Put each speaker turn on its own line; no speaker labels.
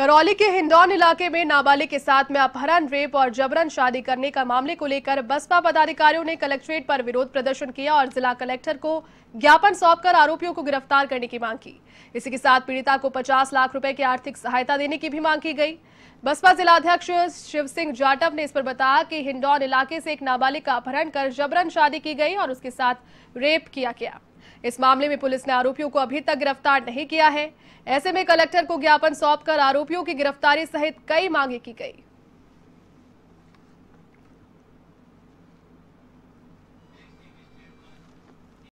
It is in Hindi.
करौली के हिंडौन इलाके में नाबालिग के साथ में अपहरण रेप और जबरन शादी करने का मामले को लेकर बसपा पदाधिकारियों ने कलेक्ट्रेट पर विरोध प्रदर्शन किया और जिला कलेक्टर को ज्ञापन सौंपकर आरोपियों को गिरफ्तार करने की मांग की इसी के साथ पीड़िता को 50 लाख रुपए की आर्थिक सहायता देने की भी मांग की गई बसपा जिलाध्यक्ष शिव सिंह जाटव ने इस पर बताया कि हिंडौन इलाके से एक नाबालिग का अपहरण कर जबरन शादी की गई और उसके साथ रेप किया गया इस मामले में पुलिस ने आरोपियों को अभी तक गिरफ्तार नहीं किया है ऐसे में कलेक्टर को ज्ञापन सौंपकर आरोपियों की गिरफ्तारी सहित कई मांगे की गई